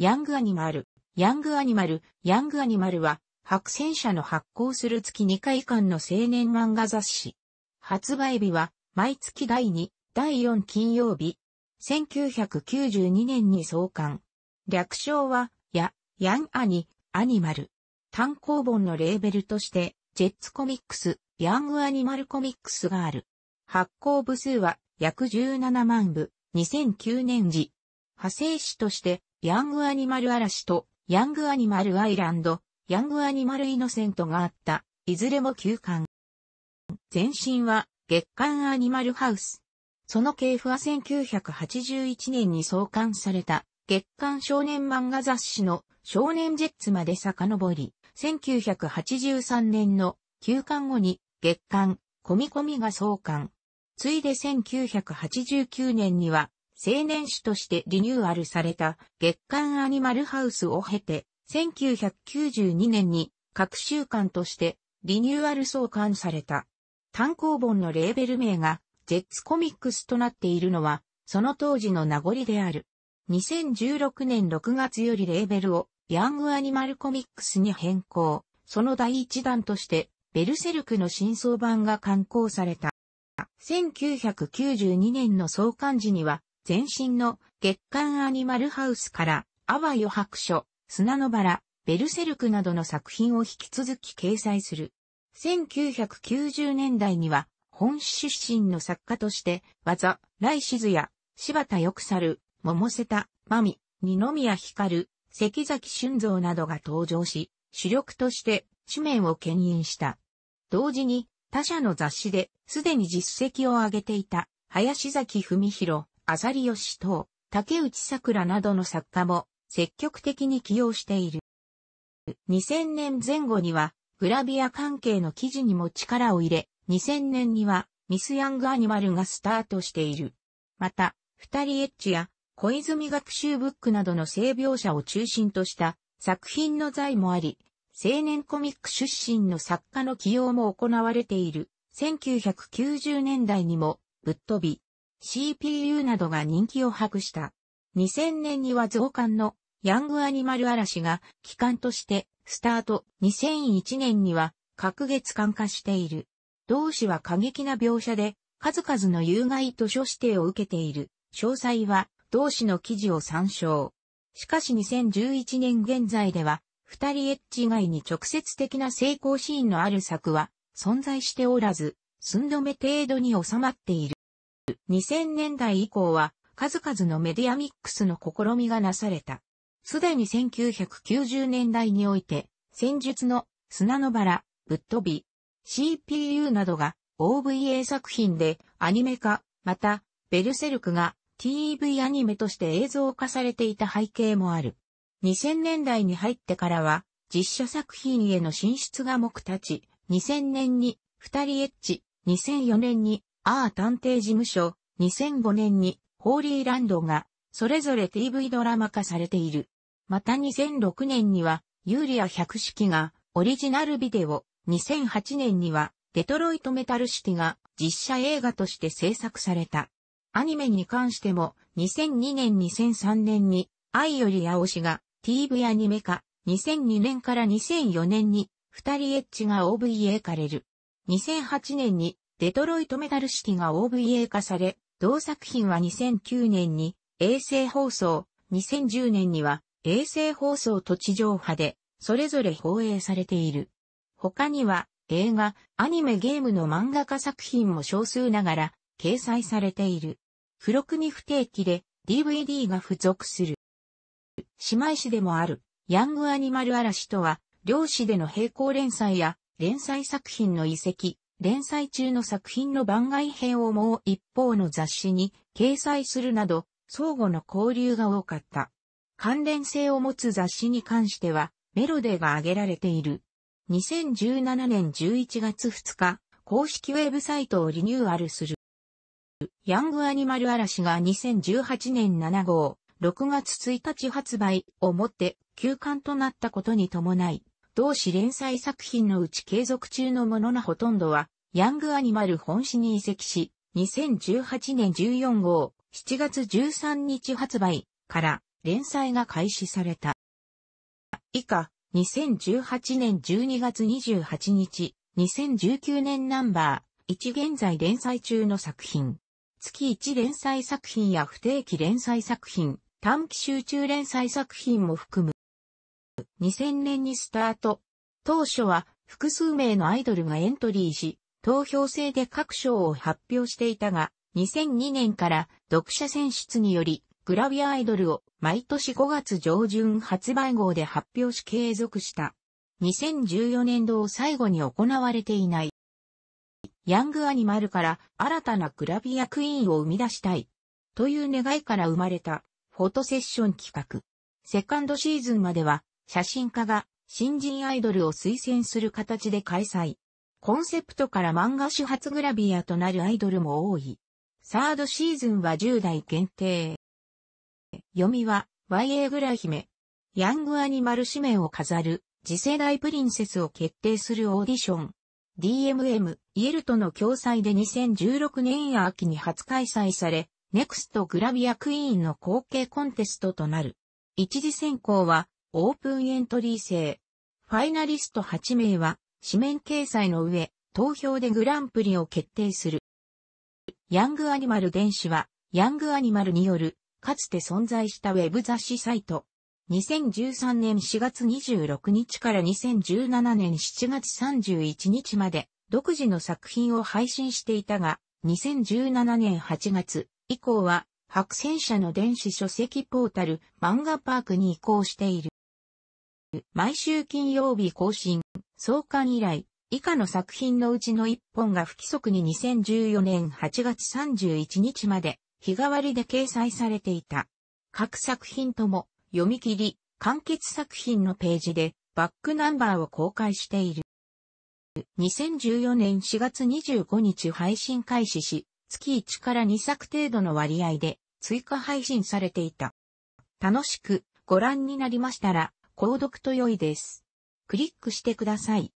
ヤングアニマル。ヤングアニマル。ヤングアニマルは、白戦車の発行する月2回間の青年漫画雑誌。発売日は、毎月第2、第4金曜日。1992年に創刊。略称は、や、ヤンアニ、アニマル。単行本のレーベルとして、ジェッツコミックス、ヤングアニマルコミックスがある。発行部数は約17万部、2009年時。派生誌としてヤングアニマル嵐と、ヤングアニマルアイランド、ヤングアニマルイノセントがあった、いずれも休館。前身は、月刊アニマルハウス。その系譜は1981年に創刊された、月刊少年漫画雑誌の少年ジェッツまで遡り、1983年の休刊後に月刊コミコミが創刊。ついで1989年には青年誌としてリニューアルされた月刊アニマルハウスを経て、1992年に各週刊としてリニューアル創刊された。単行本のレーベル名がジェッツコミックスとなっているのは、その当時の名残である。2016年6月よりレーベルをヤングアニマルコミックスに変更。その第一弾として、ベルセルクの新装版が刊行された。1992年の創刊時には、前身の月刊アニマルハウスから、アワヨ白書、砂のバラ、ベルセルクなどの作品を引き続き掲載する。1990年代には、本出身の作家として、技、来静や、柴田翼猿、桃瀬田、真美、二宮光、関崎俊造などが登場し、主力として紙面を牽引した。同時に他社の雑誌ですでに実績を上げていた林崎文弘、浅利義等、竹内桜などの作家も積極的に起用している。2000年前後にはグラビア関係の記事にも力を入れ、2000年にはミス・ヤング・アニマルがスタートしている。また、二人エッチや小泉学習ブックなどの性描写を中心とした作品の材もあり、青年コミック出身の作家の起用も行われている。1990年代にも、ぶっ飛び、CPU などが人気を博した。2000年には増刊のヤングアニマル嵐が期間としてスタート。2001年には各月刊化している。同誌は過激な描写で数々の有害図書指定を受けている。詳細は同誌の記事を参照。しかし2011年現在では、二人エッジ以外に直接的な成功シーンのある作は存在しておらず、寸止め程度に収まっている。2000年代以降は数々のメディアミックスの試みがなされた。すでに1990年代において、戦術の砂のバラ、ぶっ飛び、CPU などが OVA 作品でアニメ化、また、ベルセルクが TV アニメとして映像化されていた背景もある。2000年代に入ってからは、実写作品への進出が目立ち、2000年に、二人エッチ、2004年に、アー探偵事務所、2005年に、ホーリーランドが、それぞれ TV ドラマ化されている。また2006年には、ユーリア百式が、オリジナルビデオ、2008年には、デトロイトメタルシティが、実写映画として制作された。アニメに関しても、2002年2003年に、愛より青しが、TV アニメ化、2002年から2004年に、二人エッチが OVA かれる。2008年に、デトロイトメダルシティが OVA 化され、同作品は2009年に衛星放送、2010年には衛星放送と地上波でそれぞれ放映されている。他には映画、アニメゲームの漫画化作品も少数ながら掲載されている。付録に不定期で DVD が付属する。姉妹誌でもあるヤングアニマル嵐とは、両誌での並行連載や連載作品の遺跡、連載中の作品の番外編をもう一方の雑誌に掲載するなど、相互の交流が多かった。関連性を持つ雑誌に関しては、メロデーが挙げられている。2017年11月2日、公式ウェブサイトをリニューアルする。ヤングアニマル嵐が2018年7号、6月1日発売をもって休刊となったことに伴い、同誌連載作品のうち継続中のもののほとんどは、ヤングアニマル本誌に移籍し、2018年14号、7月13日発売から連載が開始された。以下、2018年12月28日、2019年ナンバー1現在連載中の作品。月1連載作品や不定期連載作品、短期集中連載作品も含む。2000年にスタート。当初は複数名のアイドルがエントリーし、投票制で各賞を発表していたが、2002年から読者選出により、グラビアアイドルを毎年5月上旬発売号で発表し継続した。2014年度を最後に行われていない。ヤングアニマルから新たなグラビアクイーンを生み出したい。という願いから生まれたフォトセッション企画。セカンドシーズンまでは写真家が新人アイドルを推薦する形で開催。コンセプトから漫画主発グラビアとなるアイドルも多い。サードシーズンは10代限定。読みは YA グラ姫。ヤングアニマル紙面を飾る次世代プリンセスを決定するオーディション。DMM、イエルとの共催で2016年秋に初開催され、ネクストグラビアクイーンの後継コンテストとなる。一次選考はオープンエントリー制。ファイナリスト8名は、紙面掲載の上、投票でグランプリを決定する。ヤングアニマル電子は、ヤングアニマルによる、かつて存在したウェブ雑誌サイト。2013年4月26日から2017年7月31日まで、独自の作品を配信していたが、2017年8月以降は、白戦車の電子書籍ポータル、漫画パークに移行している。毎週金曜日更新、創刊以来、以下の作品のうちの一本が不規則に2014年8月31日まで日替わりで掲載されていた。各作品とも読み切り、完結作品のページでバックナンバーを公開している。2014年4月25日配信開始し、月1から2作程度の割合で追加配信されていた。楽しくご覧になりましたら、購読と良いです。クリックしてください。